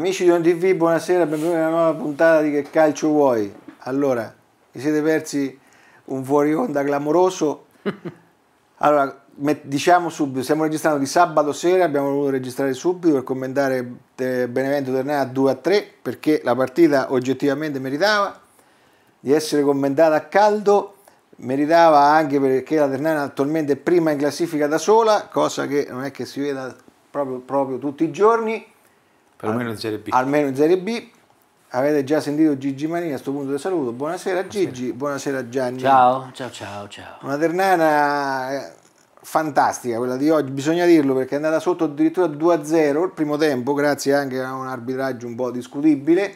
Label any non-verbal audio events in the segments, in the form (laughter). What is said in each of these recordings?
Amici di ONTV, buonasera, benvenuti alla nuova puntata di Che Calcio Vuoi. Allora, vi siete persi un fuori onda clamoroso. (laughs) Allora, diciamo subito, stiamo registrando di sabato sera, abbiamo voluto registrare subito per commentare eh, Benevento Ternana 2 3 perché la partita oggettivamente meritava di essere commentata a caldo, meritava anche perché la Ternana attualmente è prima in classifica da sola, cosa che non è che si veda proprio, proprio tutti i giorni Perlomeno in Serie B. Almeno in Serie B. Avete già sentito Gigi Manini, a questo punto vi saluto. Buonasera Gigi, buonasera Gianni. Ciao, ciao, ciao, ciao. Una ternana eh, fantastica quella di oggi, bisogna dirlo perché è andata sotto addirittura 2-0 il primo tempo, grazie anche a un arbitraggio un po' discutibile,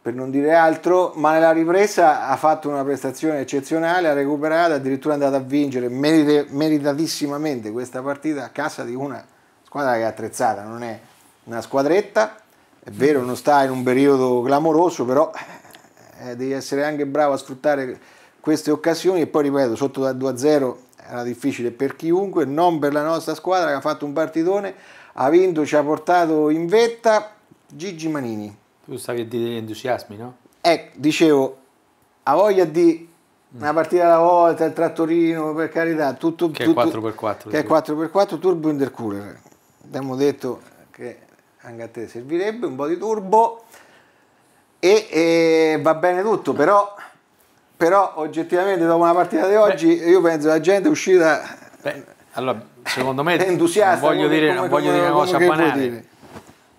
per non dire altro, ma nella ripresa ha fatto una prestazione eccezionale, ha recuperato, addirittura è andata a vincere meritatissimamente questa partita a casa di una squadra che è attrezzata, non è una squadretta, è vero non sta in un periodo clamoroso, però eh, eh, devi essere anche bravo a sfruttare queste occasioni e poi ripeto, sotto da 2-0 era difficile per chiunque, non per la nostra squadra che ha fatto un partitone, ha vinto, ci ha portato in vetta Gigi Manini. Tu stavi a dire entusiasmi, no? Eh, dicevo, ha voglia di mm. una partita alla volta, il trattorino, per carità, tutto... Che tutto, è 4x4. Che è 4x4, turbo intercooler. Abbiamo detto che anche a te servirebbe un po' di turbo e, e va bene tutto però, però oggettivamente dopo una partita di oggi Beh. io penso la gente è uscita Beh, allora secondo me (laughs) entusiasta non voglio come, dire, come, non voglio come, dire una cosa banale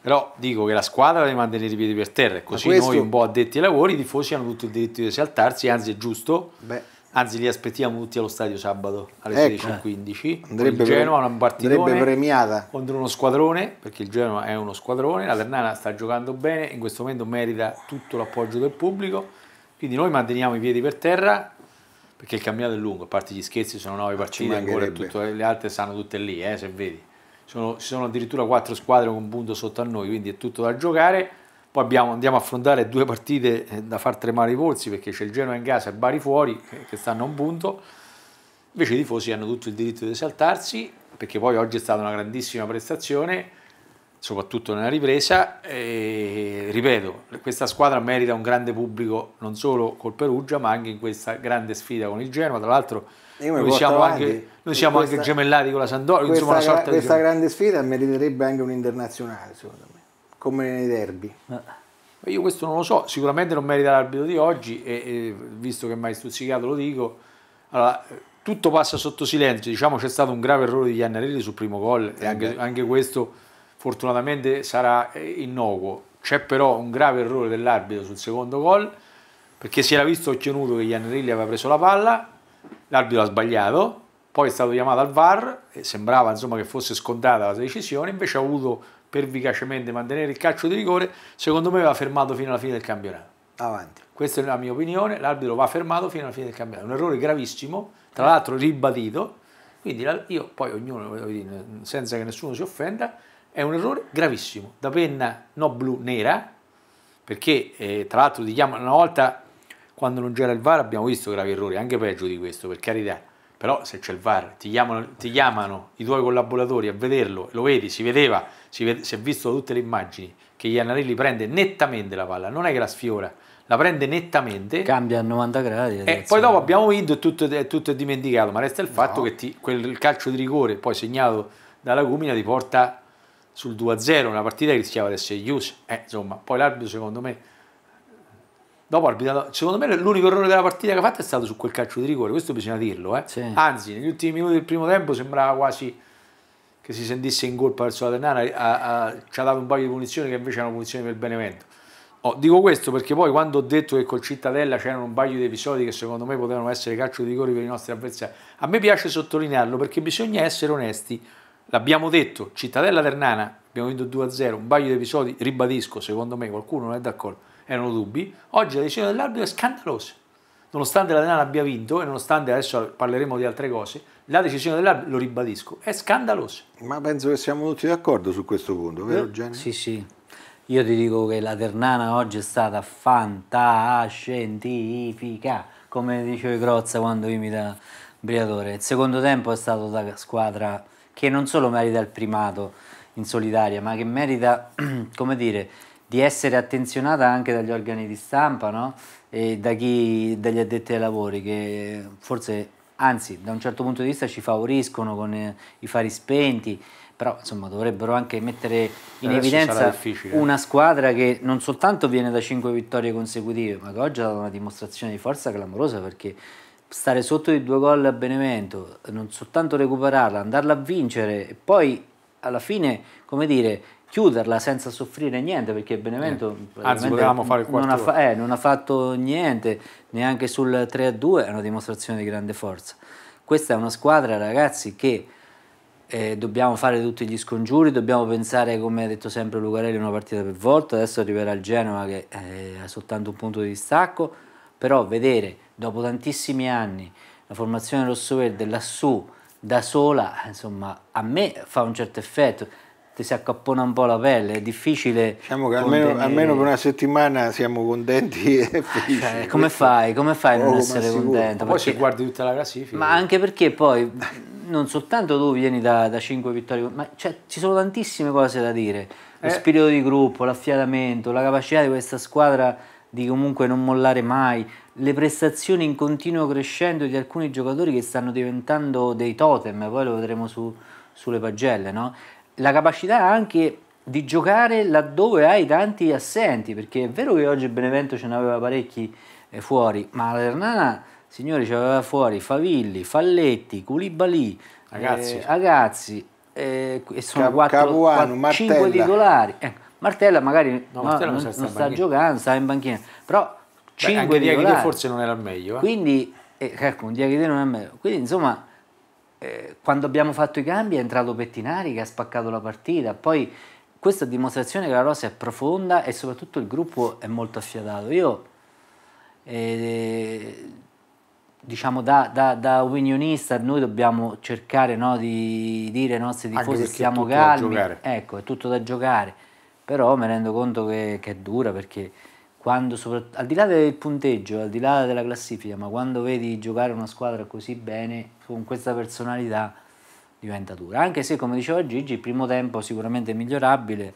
però dico che la squadra deve mantenere i piedi per terra così questo... noi un po' addetti ai lavori i tifosi hanno tutto il diritto di esaltarsi anzi è giusto Beh Anzi, li aspettiamo tutti allo stadio sabato alle ecco, 16.15. Andrebbe, il Genoa, una partitone premiata contro uno squadrone, perché il Genoa è uno squadrone, la Ternana sta giocando bene, in questo momento merita tutto l'appoggio del pubblico, quindi noi manteniamo i piedi per terra, perché il cambiato è lungo, a parte gli scherzi sono nove partite ancora, tutte, eh, le altre stanno tutte lì, eh, se vedi. Sono, ci sono addirittura quattro squadre con un punto sotto a noi, quindi è tutto da giocare poi abbiamo, andiamo a affrontare due partite eh, da far tremare i polsi perché c'è il Genoa in casa e Bari fuori che stanno a un punto. Invece i tifosi hanno tutto il diritto di esaltarsi perché poi oggi è stata una grandissima prestazione, soprattutto nella ripresa. E, ripeto, questa squadra merita un grande pubblico non solo col Perugia ma anche in questa grande sfida con il Genoa. Tra l'altro noi siamo, anche, noi siamo questa, anche gemellati con la Sandoria, insomma una sorta questa di... Questa grande sfida meriterebbe anche un internazionale secondo me come nei derby. Eh. Io questo non lo so, sicuramente non merita l'arbitro di oggi e, e visto che mi hai stuzzicato lo dico. Allora, tutto passa sotto silenzio, diciamo c'è stato un grave errore di Iannarelli sul primo gol e anche, eh anche questo fortunatamente sarà eh, innocuo. C'è però un grave errore dell'arbitro sul secondo gol perché si era visto ottenuto che Iannarelli aveva preso la palla, l'arbitro ha sbagliato, poi è stato chiamato al VAR, e sembrava insomma, che fosse scontata la decisione, invece ha avuto pervicacemente mantenere il calcio di rigore, secondo me va fermato fino alla fine del campionato. Avanti. Questa è la mia opinione, l'arbitro va fermato fino alla fine del campionato. Un errore gravissimo, tra l'altro ribadito, quindi io poi ognuno, senza che nessuno si offenda, è un errore gravissimo, da penna no blu nera, perché eh, tra l'altro una volta quando non c'era il VAR abbiamo visto gravi errori, anche peggio di questo, per carità. Però se c'è il VAR, ti chiamano, ti chiamano i tuoi collaboratori a vederlo, lo vedi, si vedeva, si, vede, si è visto tutte le immagini che Iannarelli prende nettamente la palla, non è che la sfiora, la prende nettamente. Cambia a 90 gradi. E poi dopo abbiamo vinto e tutto, tutto, è dimenticato, ma resta il fatto che ti, quel calcio di rigore poi segnato dalla Cumina ti porta sul 2-0, una partita che rischiava di essere chiusa. Eh, insomma, poi l'arbitro secondo me... Dopo arbitrato, secondo me l'unico errore della partita che ha fatto è stato su quel calcio di rigore, questo bisogna dirlo. Eh. Sì. Anzi, negli ultimi minuti del primo tempo sembrava quasi che si sentisse in colpa verso la Ternana ha, eh, ha, eh, ci ha dato un paio di punizioni che invece erano punizioni per Benevento. Oh, dico questo perché poi quando ho detto che col Cittadella c'erano un paio di episodi che secondo me potevano essere calcio di rigore per i nostri avversari, a me piace sottolinearlo perché bisogna essere onesti, l'abbiamo detto, Cittadella Ternana abbiamo vinto 2-0, un paio di episodi, ribadisco, secondo me qualcuno non è d'accordo, erano dubbi, oggi la decisione dell'arbitro è scandalosa, nonostante la Ternana abbia vinto e nonostante adesso parleremo di altre cose, la decisione dell'arbitro, lo ribadisco, è scandalosa. Ma penso che siamo tutti d'accordo su questo punto, vero eh? Gianni? Sì, sì. Io ti dico che la Ternana oggi è stata fantascientifica, come diceva Crozza quando imita Briatore. Il secondo tempo è stato da squadra che non solo merita il primato in solitaria, ma che merita, (clears throat) come dire, di essere attenzionata anche dagli organi di stampa no? e da chi, dagli addetti ai lavori, che forse anzi da un certo punto di vista ci favoriscono con eh, i fari spenti, però insomma dovrebbero anche mettere in Adesso evidenza eh. una squadra che non soltanto viene da 5 vittorie consecutive, ma che oggi ha dato una dimostrazione di forza clamorosa perché stare sotto di due gol a Benevento, non soltanto recuperarla, andarla a vincere e poi alla fine, come dire, chiuderla senza soffrire niente perché eh, Benevento eh. Anzi, fare non, ha fa- eh, non ha fatto niente neanche sul 3-2 a è una dimostrazione di grande forza questa è una squadra ragazzi che eh, dobbiamo fare tutti gli scongiuri, dobbiamo pensare, come ha detto sempre Lucarelli, una partita per volta. Adesso arriverà il Genoa che eh, ha soltanto un punto di distacco, però vedere dopo tantissimi anni la formazione rossoverde lassù da sola, insomma, a me fa un certo effetto ti si accappona un po' la pelle, è difficile. Diciamo che almeno, contenere... almeno per una settimana siamo contenti (laughs) e cioè, felici. Cioè, come fai? Come fai a oh, non essere sicuro. contento? Ma poi perché... se guardi tutta la classifica. Ma anche perché poi non soltanto tu vieni da, da 5 vittorie, ma cioè, ci sono tantissime cose da dire. Lo eh. spirito di gruppo, l'affiatamento, la capacità di questa squadra di comunque non mollare mai, le prestazioni in continuo crescendo di alcuni giocatori che stanno diventando dei totem, poi lo vedremo su, sulle pagelle, no? la capacità anche di giocare laddove hai tanti assenti, perché è vero che oggi Benevento ce n'aveva parecchi eh, fuori, ma la Ternana, signori, ce n'aveva fuori Favilli, Falletti, Culibali, eh, Agazzi, eh, Agazzi eh, e sono 5 titolari. Eh, Martella magari no, Martella no, non, non, sta, sta giocando, sta in banchina, però 5 titolari. forse non era il meglio. Eh. Quindi, eh, ecco, un Diachide non è meglio. Quindi, insomma eh, quando abbiamo fatto i cambi è entrato Pettinari che ha spaccato la partita, poi questa dimostrazione che la rosa è profonda e soprattutto il gruppo è molto affiatato. Io, eh, diciamo, da, da, da, opinionista noi dobbiamo cercare no, di dire ai nostri tifosi siamo calmi, ecco, è tutto da giocare, però mi rendo conto che, che è dura perché quando, al di là del punteggio, al di là della classifica, ma quando vedi giocare una squadra così bene, con questa personalità diventa dura. Anche se, come diceva Gigi, il primo tempo sicuramente migliorabile,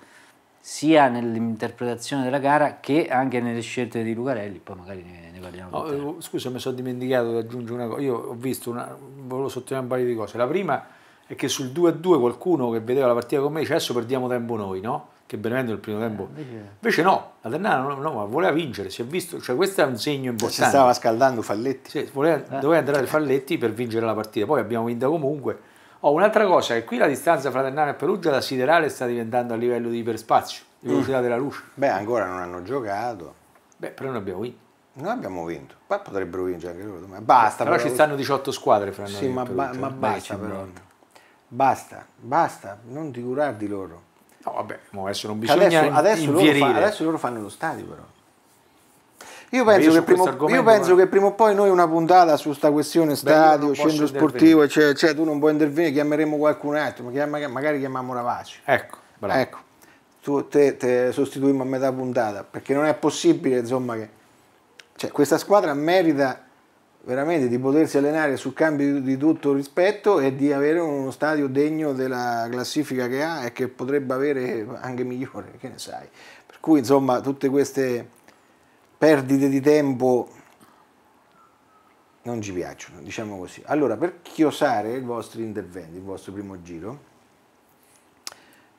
sia nell'interpretazione della gara che anche nelle scelte di Lucarelli, poi magari ne, ne parliamo. Oh, scusa, mi sono dimenticato di aggiungere una cosa. Io ho visto, una, volevo sottolineare un paio di cose. La prima è che sul 2-2 qualcuno che vedeva la partita con me dice adesso perdiamo tempo noi, no? che Benevento nel primo tempo eh, invece no, la Ternana no, no, voleva vincere, si è visto, cioè questo è un segno cioè, importante. Si stava scaldando Falletti. Sì, voleva, eh. doveva entrare Falletti per vincere la partita, poi abbiamo vinto comunque. Oh, un'altra cosa è che qui la distanza fra Ternana e Perugia da siderale sta diventando a livello di iperspazio, di mm. velocità della luce. Beh, ancora non hanno giocato. Beh, però noi abbiamo vinto. Noi abbiamo vinto, poi potrebbero vincere anche loro. Ma basta. Però, però ci stanno 18 squadre fra noi. Sì, ma, ba ma basta però. Basta, basta, non ti curar di loro. No, vabbè, adesso non bisogna adesso, adesso, loro fa, adesso loro fanno lo stadio però. Io penso, io, primo, io penso, ma... che prima o poi noi una puntata su questa questione stadio, Beh, centro sportivo, cioè, cioè, tu non puoi intervenire, chiameremo qualcun altro, magari chiamiamo Ravacci. Ecco, bravo. Ecco, tu, te, te sostituiamo a metà puntata, perché non è possibile, insomma, che... Cioè, questa squadra merita veramente di potersi allenare su campi di tutto rispetto e di avere uno stadio degno della classifica che ha e che potrebbe avere anche migliore, che ne sai. Per cui insomma tutte queste perdite di tempo non ci piacciono, diciamo così. Allora, per chiosare i vostri interventi, il vostro primo giro,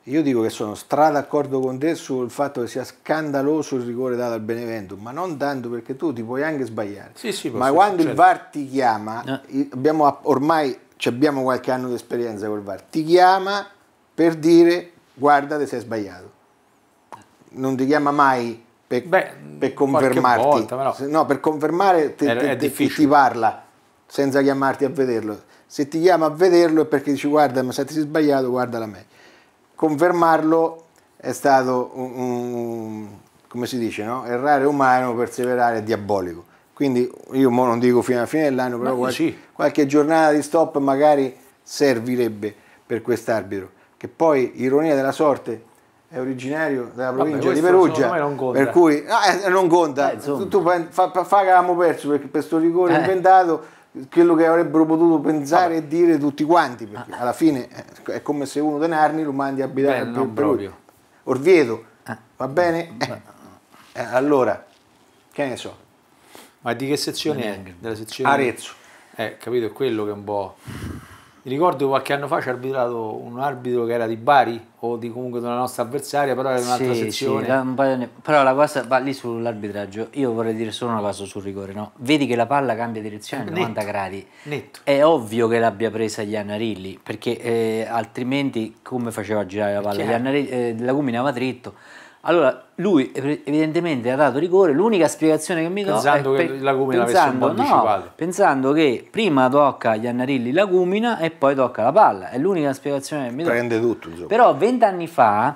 io dico che sono stra d'accordo con te sul fatto che sia scandaloso il rigore dato al Benevento, ma non tanto perché tu ti puoi anche sbagliare. Sì, sì, ma quando succedere. il certo. VAR ti chiama, eh. abbiamo, ormai abbiamo qualche anno di esperienza col VAR, ti chiama per dire guarda ti sei sbagliato. Non ti chiama mai per, Beh, per confermarti. Volta, però... No, per confermare te, è, te, è ti parla senza chiamarti a vederlo. Se ti chiama a vederlo è perché dici guarda ma se ti sei sbagliato guardala meglio confermarlo è stato un, un come si dice, no? errare umano, perseverare è diabolico. Quindi io non dico fino alla fine dell'anno, però qualche, sì. qualche giornata di stop magari servirebbe per quest'arbitro, che poi, ironia della sorte, è originario della provincia Vabbè, di Perugia, per cui no, ah, eh, non conta, eh, tu, tu fa, fa, fa che avevamo perso perché per questo rigore eh. inventato quello che avrebbero potuto pensare Vabbè. e dire tutti quanti, perché ah. alla fine eh, è come se uno da Narni lo mandi a abitare Beh, per, proprio. Orvieto, ah. va bene? Eh. Eh, allora, che ne so. Ma di che sezione è? Della sezione? Arezzo. Eh, capito, è quello che è un po' ricordo qualche anno fa ci ha arbitrato un arbitro che era di Bari o di comunque della nostra avversaria, però era un'altra sì, sezione. Sì, la, però la cosa va lì sull'arbitraggio. Io vorrei dire solo una cosa sul rigore, no? Vedi che la palla cambia direzione a 90 gradi. Netto. È ovvio che l'abbia presa Giannarilli perché eh, altrimenti come faceva girare la palla? Iannarilli, eh, la cuminava dritto allora, lui evidentemente ha dato rigore, l'unica spiegazione che mi do pensando è che pe- Lagumina pensando, avesse un po' no, pensando che prima tocca Annarilli Lagumina e poi tocca la palla, è l'unica spiegazione che mi do. Prende tutto, insomma. Però vent'anni fa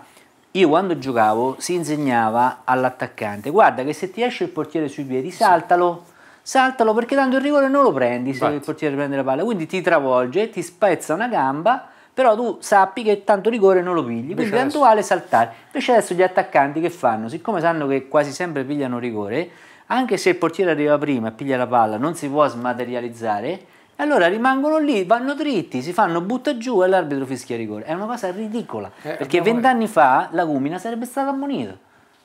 io quando giocavo si insegnava all'attaccante, guarda che se ti esce il portiere sui piedi, saltalo, saltalo perché tanto il rigore non lo prendi se Infatti. il portiere prende la palla, quindi ti travolge, ti spezza una gamba però tu sappi che tanto rigore non lo pigli, quindi tanto vale saltare. Invece adesso gli attaccanti che fanno? Siccome sanno che quasi sempre pigliano rigore, anche se il portiere arriva prima e piglia la palla, non si può smaterializzare, allora rimangono lì, vanno dritti, si fanno butta giù e l'arbitro fischia rigore. È una cosa ridicola, eh, perché vent'anni fa la Gumina sarebbe stata ammonita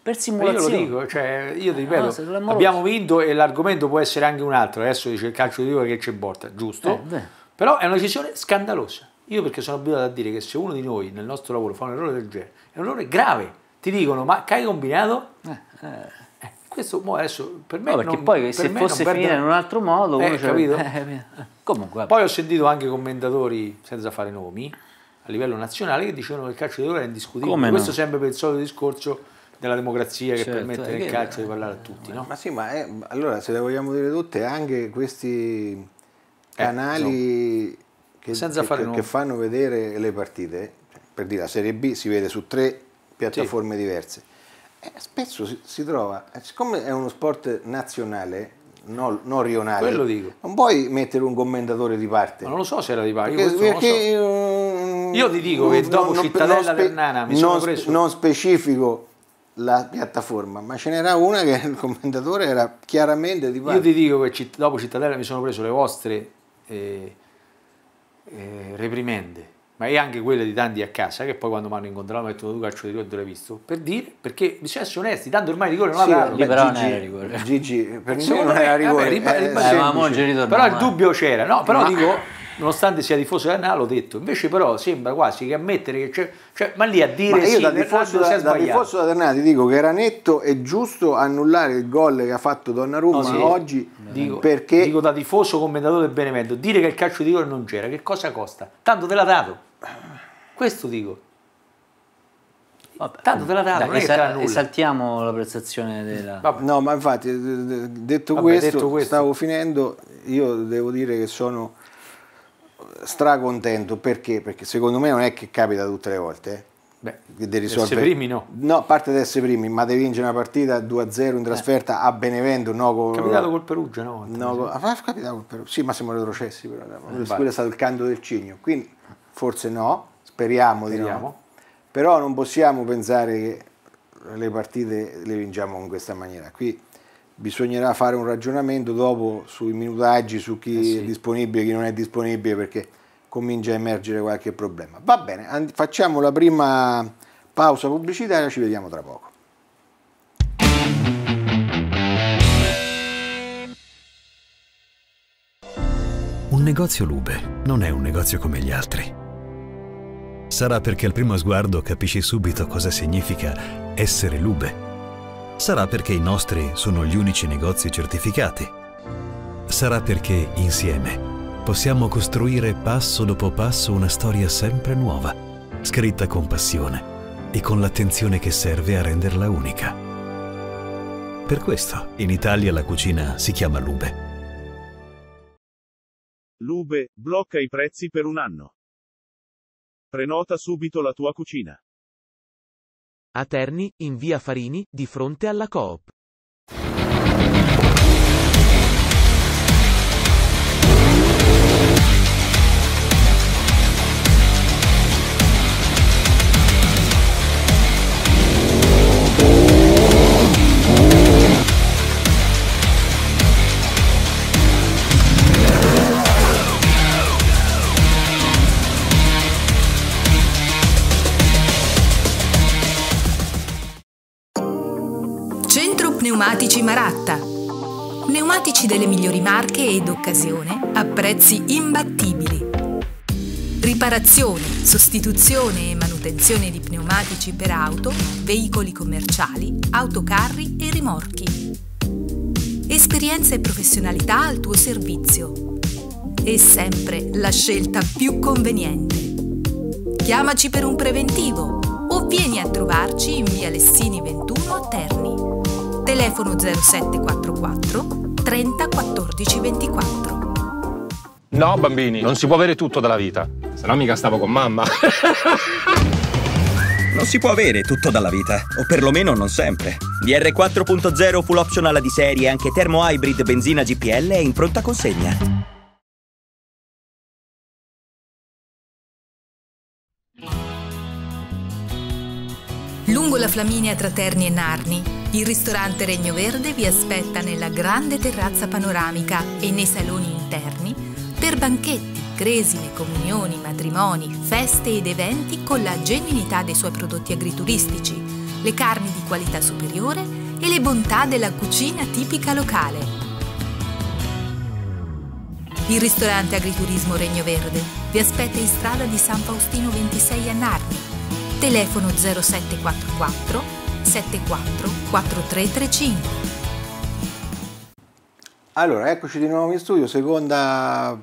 per simulazione. Io lo dico, cioè, io ti eh, ripeto, no, abbiamo vinto e l'argomento può essere anche un altro, adesso dice il calcio di rigore che c'è Borta, giusto? Eh, però è una decisione scandalosa. Io perché sono abituato a dire che se uno di noi nel nostro lavoro fa un errore del genere, è un errore grave. Ti dicono, ma che hai combinato? Eh, eh. eh questo adesso per me... No, perché non, poi se fosse finita in un altro modo... Eh, capito? Eh, Comunque, poi ho sentito anche commentatori, senza fare nomi, a livello nazionale, che dicevano che il calcio di ora è indiscutibile. No? Questo sempre per il solito discorso della democrazia certo, eh, che permette nel calcio di parlare a tutti. No? Ma sì, ma è, allora se le vogliamo dire tutte, anche questi canali che, senza che, fare che, che fanno vedere le partite, per dire la Serie B si vede su tre piattaforme sì. diverse. Eh, spesso si, si, trova, eh, siccome è uno sport nazionale, non, non rionale, Quello dico. non puoi mettere un commentatore di parte. Ma non lo so se era di parte. Perché, perché, so. um, Io ti dico non, che dopo non, Cittadella non Ternana mi sono preso... Non specifico la piattaforma, ma ce n'era una che (laughs) il commentatore era chiaramente di parte. Io ti dico che dopo Cittadella mi sono preso le vostre... Eh, eh, reprimende, ma è anche quella di tanti a casa che poi quando mi hanno incontrato mi hanno detto tu calcio di rigore l'hai visto per dire perché bisogna essere onesti tanto ormai rigore non la parlo però Gigi, non era rigore Gigi per me non era rigore vabbè, riba, riba, eh, eh, però il dubbio c'era no però ma... dico nonostante sia tifoso della Napoli, l'ho detto. Invece però sembra quasi che ammettere che c'è, cioè, ma lì a dire ma io sì, da tifoso da, da tifoso della Napoli ti dico che era netto e giusto annullare il gol che ha fatto Donnarumma no, sì. oggi dico, mm, perché dico da tifoso commentatore del Benevento, dire che il calcio di gol non c'era, che cosa costa? Tanto te l'ha dato. Questo dico. Vabbè. Tanto te l'ha dato, Dai, esal- esaltiamo la prestazione della... Vabbè. No, ma infatti, detto, Vabbè, questo, detto questo, stavo finendo, io devo dire che sono stracontento perché? Perché secondo me non è che capita tutte le volte. Eh, Beh, devi risolvere. primi no. No, a parte di essere primi, ma devi vincere una partita 2-0 in eh. trasferta eh. a Benevento. No, con... Capitato col Perugia, no? no con... Ah, capitato col Perugia. Sì, ma siamo retrocessi però. quello è stato il canto del cigno. Quindi forse no, speriamo, speriamo. di no. Però non possiamo pensare che le partite le vinciamo in questa maniera. Qui bisognerà fare un ragionamento dopo sui minutaggi, su chi eh sì. è disponibile e chi non è disponibile, perché comincia a emergere qualche problema. Va bene, facciamo la prima pausa pubblicitaria, ci vediamo tra poco. Un negozio Lube non è un negozio come gli altri. Sarà perché al primo sguardo capisci subito cosa significa essere Lube Sarà perché i nostri sono gli unici negozi certificati. Sarà perché insieme possiamo costruire passo dopo passo una storia sempre nuova, scritta con passione e con l'attenzione che serve a renderla unica. Per questo in Italia la cucina si chiama Lube. Lube blocca i prezzi per un anno. Prenota subito la tua cucina. A Terni, in via Farini, di fronte alla Coop. Luigi Maratta. Pneumatici delle migliori marche ed occasione a prezzi imbattibili. Riparazione, sostituzione e manutenzione di pneumatici per auto, veicoli commerciali, autocarri e rimorchi. Esperienza e professionalità al tuo servizio. E sempre la scelta più conveniente. Chiamaci per un preventivo o vieni a trovarci in via Lessini 21 Terni telefono 0744 30 14 24. No bambini, non si può avere tutto dalla vita, se no mica stavo con mamma. (laughs) Non si può avere tutto dalla vita, o perlomeno non sempre. DR4.0 full optional di serie anche termo hybrid benzina GPL è in pronta consegna. Lungo la Flaminia tra Terni e Narni il ristorante Regno Verde vi aspetta nella grande terrazza panoramica e nei saloni interni per banchetti, cresime, comunioni, matrimoni, feste ed eventi con la genuinità dei suoi prodotti agrituristici, le carni di qualità superiore e le bontà della cucina tipica locale. Il ristorante Agriturismo Regno Verde vi aspetta in strada di San Faustino 26 a Narni. Telefono 0744 674 4335. Allora, eccoci di nuovo in studio, seconda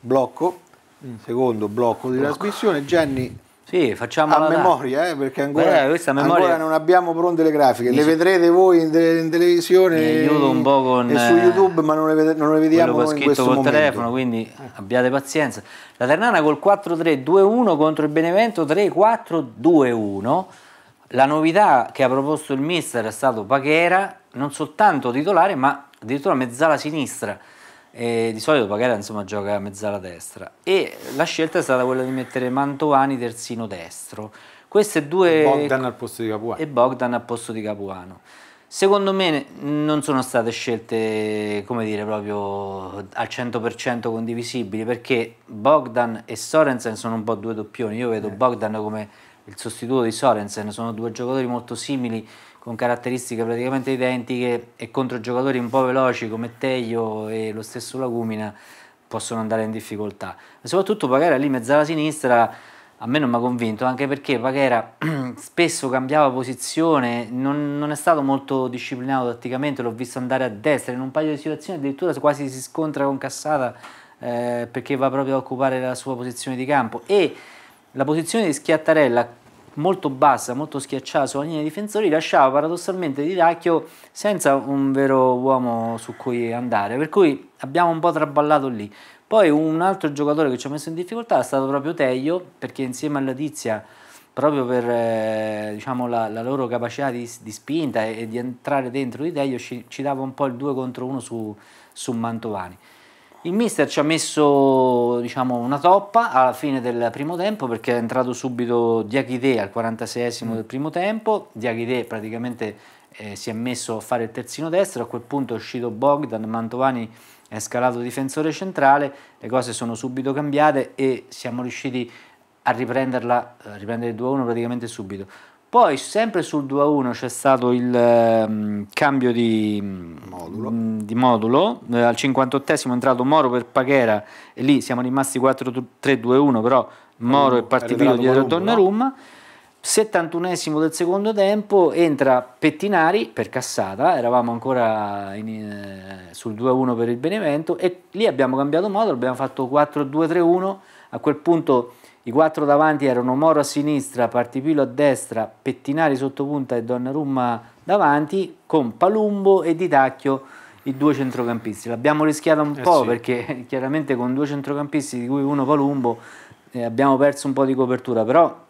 blocco, mm. secondo blocco di blocco. trasmissione. Jenny sì, facciamo a memoria, eh, perché ancora, Beh, memoria... ancora, non abbiamo pronte le grafiche. Mi le vedrete voi in, te in televisione e, con, e su eh, YouTube, ma non le, ved non le vediamo che in questo col momento. telefono, quindi abbiate pazienza. La Ternana col 4-3-2-1 contro il Benevento 3-4-2-1. La novità che ha proposto il mister è stato Paghera, non soltanto titolare, ma addirittura mezzala sinistra. E di solito Paghera insomma, gioca mezzala destra. E la scelta è stata quella di mettere Mantovani terzino destro. Queste due... Bogdan al posto di Capuano. E Bogdan al posto di Capuano. Secondo me non sono state scelte, come dire, proprio al 100% condivisibili, perché Bogdan e Sorensen sono un po' due doppioni. Io vedo eh. Bogdan come il sostituto di Sorensen, sono due giocatori molto simili con caratteristiche praticamente identiche e contro giocatori un po' veloci come Teglio e lo stesso Lagumina possono andare in difficoltà. Ma soprattutto Paghera lì mezzala sinistra a me non mi ha convinto, anche perché Paghera (clears throat) spesso cambiava posizione, non, non è stato molto disciplinato tatticamente, l'ho visto andare a destra in un paio di situazioni, addirittura quasi si scontra con Cassata eh, perché va proprio a occupare la sua posizione di campo e la posizione di Schiattarella molto bassa, molto schiacciata sulla linea dei difensori, lasciava paradossalmente di Tiracchio senza un vero uomo su cui andare, per cui abbiamo un po' traballato lì. Poi un altro giocatore che ci ha messo in difficoltà è stato proprio Teglio, perché insieme a Letizia, proprio per eh, diciamo, la, la, loro capacità di, di spinta e, e, di entrare dentro di Teglio, ci, ci dava un po' il 2 contro 1 su, su Mantovani. Il mister ci ha messo diciamo, una toppa alla fine del primo tempo perché è entrato subito Diaghide al 46 mm. del primo tempo, Diaghide praticamente eh, si è messo a fare il terzino destro, a quel punto è uscito Bogdan, Mantovani è scalato difensore centrale, le cose sono subito cambiate e siamo riusciti a riprenderla, a eh, riprendere il 2-1 praticamente subito. Poi sempre sul 2 a 1 c'è stato il um, cambio di modulo, mh, mm, di modulo. Eh, al 58 è entrato Moro per Paghera e lì siamo rimasti 4-3-2-1, però Moro oh, è partito dietro a Donnarumma. 71 del secondo tempo entra Pettinari per cassata, eravamo ancora in, eh, sul 2-1 per il Benevento e lì abbiamo cambiato modulo, abbiamo fatto 4-2-3-1 a quel punto i quattro davanti erano Moro a sinistra, Partipilo a destra, Pettinari sottopunta e Donnarumma davanti, con Palumbo e Ditacchio i due centrocampisti. L'abbiamo rischiata un eh po' sì. perché (laughs) chiaramente con due centrocampisti, di cui uno Palumbo, eh, abbiamo perso un po' di copertura, però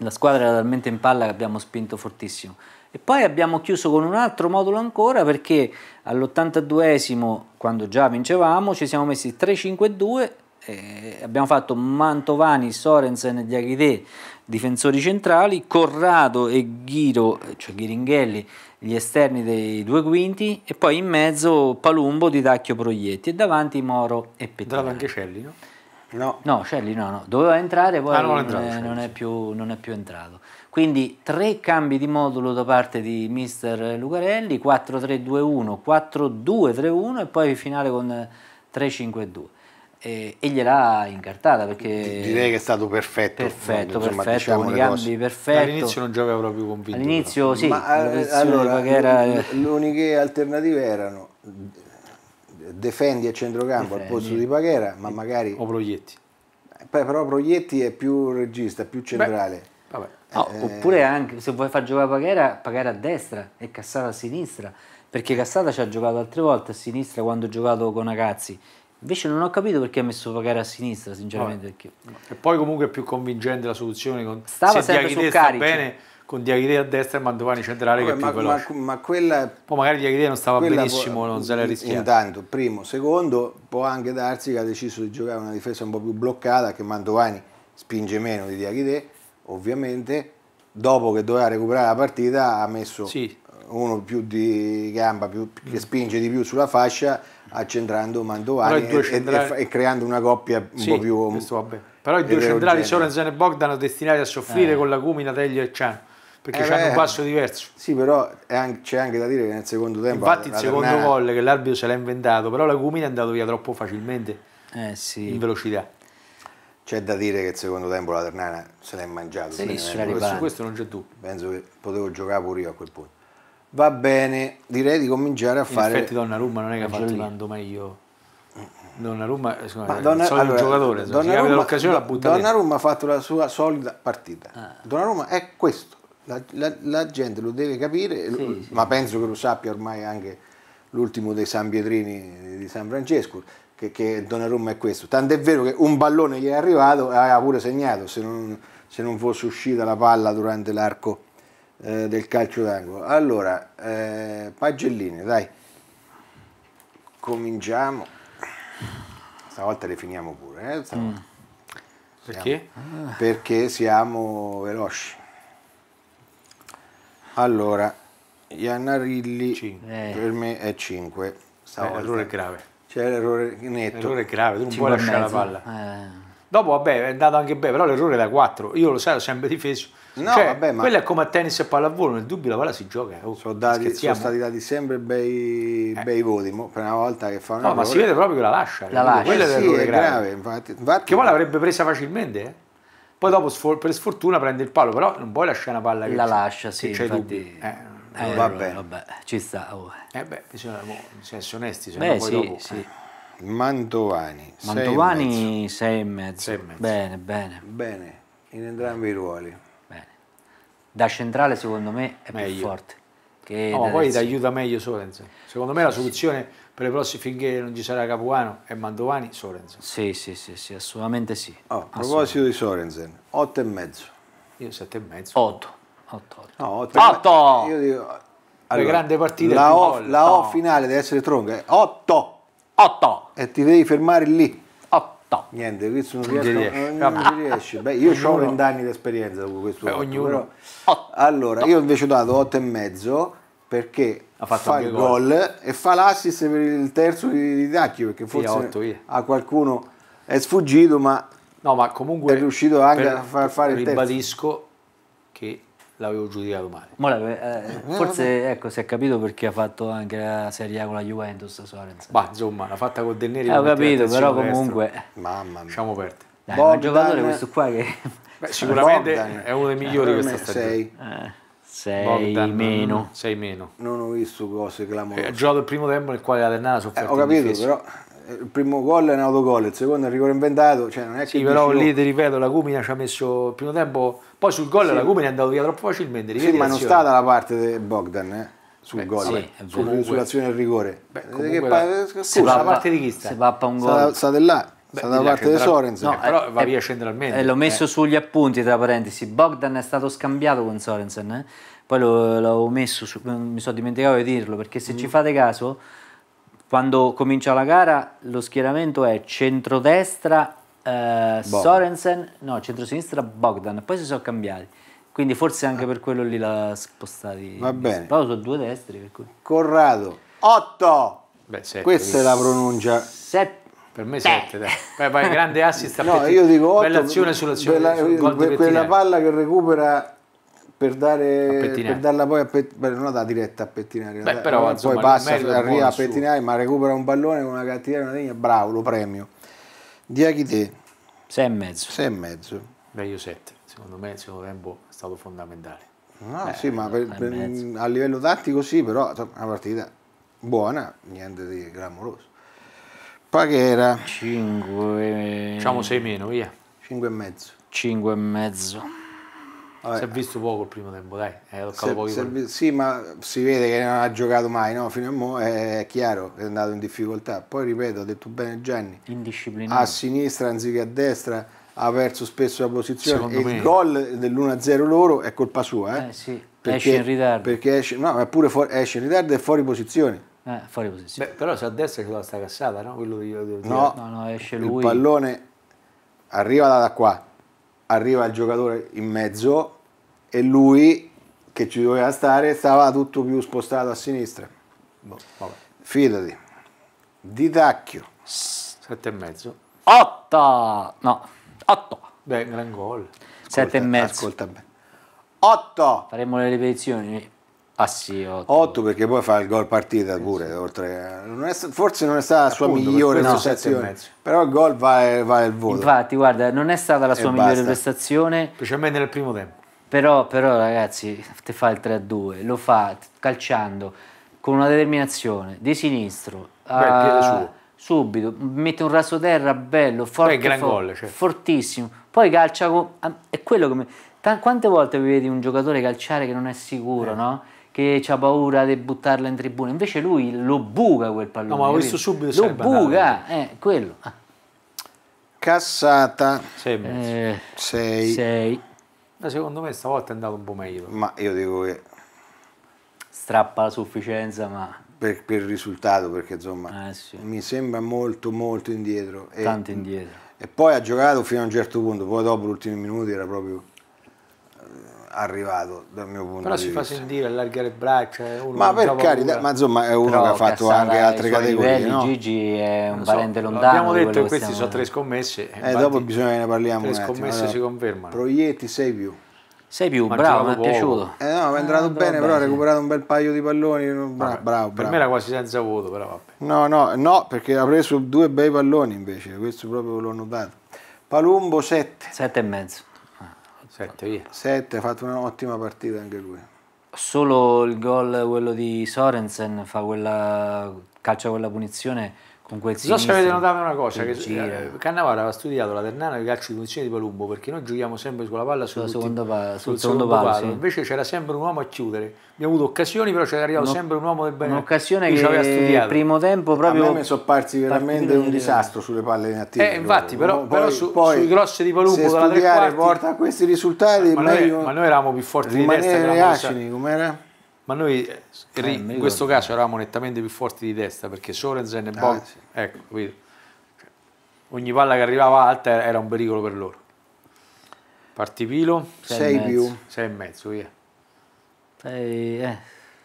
la squadra era talmente in palla che abbiamo spinto fortissimo. E poi abbiamo chiuso con un altro modulo ancora perché all'82esimo, quando già vincevamo, ci siamo messi 3-5-2 eh, abbiamo fatto Mantovani, Sorensen Diaghide, difensori centrali, Corrado e Ghiro, cioè Ghiringhelli, gli esterni dei due quinti e poi in mezzo Palumbo, Didacchio, Proietti e davanti Moro e Pettino. Dava anche Celli, no? No. no, Scelli no, no, doveva entrare poi ah, non, è entrato, non, è più, non, è più, entrato. Quindi tre cambi di modulo da parte di mister Lucarelli, 4-3-2-1, 4-2-3-1 e poi finale con 3-5-2 e, e gliel'ha incartata perché direi che è stato perfetto perfetto, insomma, perfetto diciamo con i cambi perfetto all'inizio non ci avevo più convinto all'inizio sì Ma, eh, allora, era... le uniche alternative erano difendi a centrocampo difendi. al posto di Paghera ma magari o Proietti eh, Beh, però Proietti è più regista più centrale Beh, no, eh, oppure anche se vuoi far giocare Paghera Paghera a destra e Cassata a sinistra perché Cassata ci ha giocato altre volte a sinistra quando ha giocato con Agazzi Invece non ho capito perché ha messo Pagare a sinistra, sinceramente. Perché... E poi comunque è più convincente la soluzione. Con... Stava Se sempre su Carici. bene con Diaghide a destra e Mantovani centrale Vabbè, che è più ma, ma, ma quella... Poi magari Diaghide non stava benissimo, può, non se l'ha rischiato. Intanto, primo. Secondo, può anche darsi che ha deciso di giocare una difesa un po' più bloccata, che Mantovani spinge meno di Diaghide, ovviamente, dopo che doveva recuperare la partita ha messo sì. uno più di gamba più, che spinge di più sulla fascia accentrando Mantovani e, centrali... e, e, creando una coppia un sì, po' più però i due centrali Sorensen e Bogdan sono destinati a soffrire eh. con la Cumina, Teglio e Cian perché eh, hanno un passo diverso sì però c'è anche da dire che nel secondo tempo infatti il secondo gol che l'arbitro se l'ha inventato però la Cumina è andato via troppo facilmente eh, sì. in velocità c'è da dire che il secondo tempo la Ternana se l'è mangiato. Se questo, questo non c'è tu. Penso che potevo giocare pure io a quel punto. Va bene, direi di cominciare a In fare. In effetti, Donnarumma non è che ha fatto tanto meglio. Donnarumma, eh, scusate, Ma Donna, solito allora, giocatore, donna se Donnarumma, l'occasione la butta Donnarumma ha fatto la sua solida partita. Ah. Donnarumma è questo, la, la, la, gente lo deve capire, sì, lo, sì. ma penso che lo sappia ormai anche l'ultimo dei San Pietrini di San Francesco che, che Donnarumma è questo. Tant'è vero che un pallone gli è arrivato e aveva pure segnato se non, se non, fosse uscita la palla durante l'arco eh, del calcio d'angolo. Allora, eh, Pagellini, dai, cominciamo. Stavolta le finiamo pure. Eh? Mm. Perché? Siamo, perché siamo veloci. Allora, Iannarilli eh. per me è 5. Eh, stavolta. Eh, allora è grave. C'è l'errore netto. L'errore grave, tu non puoi lasciare la palla. Eh. Dopo, vabbè, è andato anche bene, però l'errore è da 4. Io lo sai, l'ho sempre difeso. No, cioè, vabbè, ma... Quello è come a tennis e pallavolo, nel dubbio la palla si gioca. Eh. Oh, sono, dati, sono, stati dati sempre bei, eh. voti, per una volta che fa una No, errore. ma si vede proprio che la lascia. La lascia. Quello eh, è l'errore sì, grave. grave. Infatti, infatti, che poi l'avrebbe presa facilmente, eh? Poi dopo, per sfortuna, prende il palo, però non puoi lasciare una palla che... La lascia, sì. Che eh. c'è eh, vabbè. vabbè. ci sta. Oh. Eh beh, bisogna essere onesti, se beh, no sì, dopo... sì. Mantovani, Mantovani 6 e mezzo. E mezzo. Bene, bene. Bene, in entrambi i ruoli. Bene. Da centrale secondo me è meglio. più forte. Che no, ma poi ti aiuta meglio Sorensen. Secondo me la soluzione sì. per i prossimi finché non ci sarà Capuano è Mantovani, Sorensen. Sì, sì, sì, sì assolutamente sì. Oh, a proposito di Sorensen, 8 e mezzo. Io 7 e mezzo. 8. 8 8 no, 8, 8. io dico allora, grande partita la O, la o finale deve essere tronca 8 eh. 8 e ti devi fermare lì 8. Niente, questo non riesco, riesce. Non, non riesce. Beh, io ho 20 anni di esperienza con questo. Beh, ognuno. Però... Allora, io invece ho dato 8 e mezzo perché fa il gol. e fa l'assist per il terzo di, Tacchio perché forse sì, 8, a qualcuno è sfuggito ma, no, ma comunque è riuscito anche a far fare il terzo. Ribadisco che l'avevo giudicato male. Mole, eh, (laughs) eh, forse ecco, si è capito perché ha fatto anche la Serie A con la Juventus Suarez. Ma insomma, l'ha fatta col De Neri. Eh, ho capito, però comunque... Destro. Mamma mia. Lasciamo perdere. Dai, Bogdan... un giocatore questo qua che... Beh, sicuramente Bogdan. è uno dei migliori eh, questa stagione. Sei. Eh, sei Bogdan, meno. Sei meno. Non ho visto cose clamorose. Eh, ha giocato il primo tempo nel quale la Ternana ha sofferto. Eh, ho capito, però eh, il primo gol è un autogol, il secondo è un rigore inventato, cioè non è che... Sì, però lì oh". ti ripeto, la Cumina ci ha messo il primo tempo, poi sul gol sì. la Cumina è andata via troppo facilmente. Sì, ma non sta dalla parte di Bogdan, eh? sul Beh, gol, sì, su, sull'azione del rigore. Beh, eh, che la, scusa, la parte di chi sta? Se pappa un gol. State là. Beh, da parte di Sorensen, no, eh, però va eh, via centralmente. Eh, l'ho messo eh. sugli appunti, tra parentesi. Bogdan è stato scambiato con Sorensen, eh? poi l'avevo messo, su, mi sono dimenticato di dirlo perché se mm. ci fate caso quando comincia la gara lo schieramento è centrodestra eh, Sorensen, no, centrosinistra Bogdan, poi si sono cambiati. Quindi forse anche ah. per quello lì l'ha spostati. Va bene. Però sono due destri per cui. Corrado, 8. Questa è la pronuncia. 7. Per me 7, dai. vai, grande assist a No, io dico 8. Bella azione sull'azione. Quella, su, quella palla che recupera per, dare, per darla poi a pettinare, non la dà diretta a pettinare, Beh, però, poi insomma, passa, arriva a Pettinari, ma recupera un pallone con una cattiveria, una tegna, bravo, lo premio. te. 6 e mezzo. 6 e mezzo. Meglio 7, secondo me il secondo tempo è stato fondamentale. No, Beh, sì, ma eh, per, per, a livello tattico sì, però una partita buona, niente di clamoroso. Paghera. 5. Diciamo 6 meno, via. 5 e mezzo. 5 e mezzo. Vabbè. Si è visto poco il primo tempo, dai. Se, eh, se sì, ma si vede che non ha giocato mai, no? Fino a mo' è chiaro che è andato in difficoltà. Poi ripeto, ha detto bene Gianni. A sinistra anziché a destra ha perso spesso la posizione. e il gol dell'1-0 loro è colpa sua, eh? eh sì. Perché, esce in ritardo. Perché esce, no, ma pure fuori, esce in ritardo e fuori posizione. Eh, fuori posizione. Beh, però se a destra è sta cassata, no? Quello che io devo dire. No, no, no esce lui. Il pallone arriva da qua, arriva il giocatore in mezzo, e lui che ci doveva stare stava tutto più spostato a sinistra. Boh, Fidati. Ditacchio. 7 e mezzo. 8! No, 8. Beh, gran gol. 7 e mezzo. Ascolta bene. 8! Faremo le ripetizioni. Ah sì, 8. perché poi fa il gol partita pure, oltre, non è, forse non è stata la sua Appunto, migliore no, prestazione, però il gol va, va il voto. Infatti guarda, non è stata la sua e migliore basta. prestazione. Specialmente nel primo tempo. Però, però ragazzi, te fa il 3-2, lo fa calciando con una determinazione di sinistro. Beh, a... piede ah, suo. Subito, mette un raso terra bello, forte, Beh, for goal, cioè. Certo. fortissimo. Poi calcia con... Ah, è quello che... Mi... Quante volte vedi un giocatore calciare che non è sicuro, eh. no? che ha paura di buttarla in tribuna. Invece lui lo buca quel pallone. No, ma ho visto subito Lo buca, eh, quello. Ah. Cassata 6. 6. Eh, ma secondo me stavolta è andato un po' meglio. Ma io dico che... Strappa la sufficienza, ma... Per, per il risultato, perché insomma eh, sì. mi sembra molto molto indietro. Tanto e, indietro. E poi ha giocato fino a un certo punto, poi dopo gli ultimi minuti era proprio... Eh, arrivato dal mio punto però di vista. Però si fa sentire allargare le braccia. Eh, ma per carità, ma insomma è uno però che ha fatto Cassara anche altre categorie. Livelli, no? Gigi è un so, valente lontano. Abbiamo detto che queste sono tre scommesse. E eh, dopo bisogna che ne parliamo. Le scommesse attimo, si confermano. Proietti 6 più. Sei più, Mangiato bravo, mi è piaciuto. Eh no, è entrato eh, bene, però ha recuperato un bel paio di palloni. Bravo, vabbè, bravo. Per me era quasi senza voto, però vabbè. No, no, no, perché ha preso due bei palloni invece, questo proprio l'ho notato. Palumbo 7. 7 e mezzo. Sette, via. Sette, ha fatto un'ottima partita anche lui. Solo il gol, quello di Sorensen, fa quella, calcia quella punizione con quel Non so se avete notato una cosa, che gira. Eh, Cannavaro aveva studiato la Ternana di calcio di posizione di Palumbo perché noi giochiamo sempre sulla palla sul, secondo palo, sul, sul secondo palo, palo. Sì. invece c'era sempre un uomo a chiudere. Abbiamo avuto occasioni, però c'era arrivato no, sempre un uomo del bene. Un'occasione che aveva studiato. primo tempo proprio a me mi sono parsi veramente un disastro sulle palle inattive. Eh, infatti, però, no, però poi, su, poi, sui grossi di Palumbo se studiare porta a questi risultati, ma, meglio, ma noi, eravamo più forti di testa, acini, com'era? Ma noi eh, eh in questo caso eravamo nettamente più forti di testa perché Sorensen e Bog, ah, sì. ecco, capito? Ogni palla che arrivava alta era un pericolo per loro. Partipilo 6 più 6 e mezzo, via. 6 eh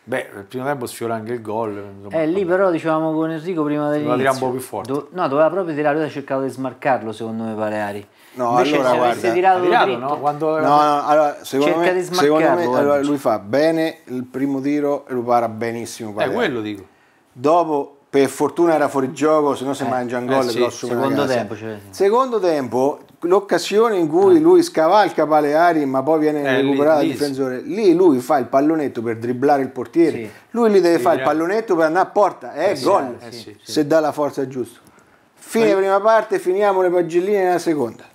Beh, nel primo tempo sfiora anche il gol. Eh, lì però dicevamo con Enrico prima dell'inizio... Doveva un po' più forte. Do, no, doveva proprio tirare, lui ha cercato di smarcarlo secondo me Paleari. No, Invece allora guarda... Tirato tirato, no? Quando... no, no, allora secondo cerca me, di secondo me allora, lui fa bene il primo tiro e lo para benissimo eh, Paleari. Eh, quello dico. Dopo per fortuna era fuori gioco, se no si eh, mangia un eh gol eh, sì, secondo tempo, cioè. secondo tempo l'occasione in cui no. Eh. lui scavalca Paleari ma poi viene eh, recuperato dal difensore lì lui fa il pallonetto per dribblare il portiere sì. lui lì deve sì, fare il eh. pallonetto per andare a porta è eh, gol se dà la forza giusta fine ma... prima parte finiamo le pagelline nella seconda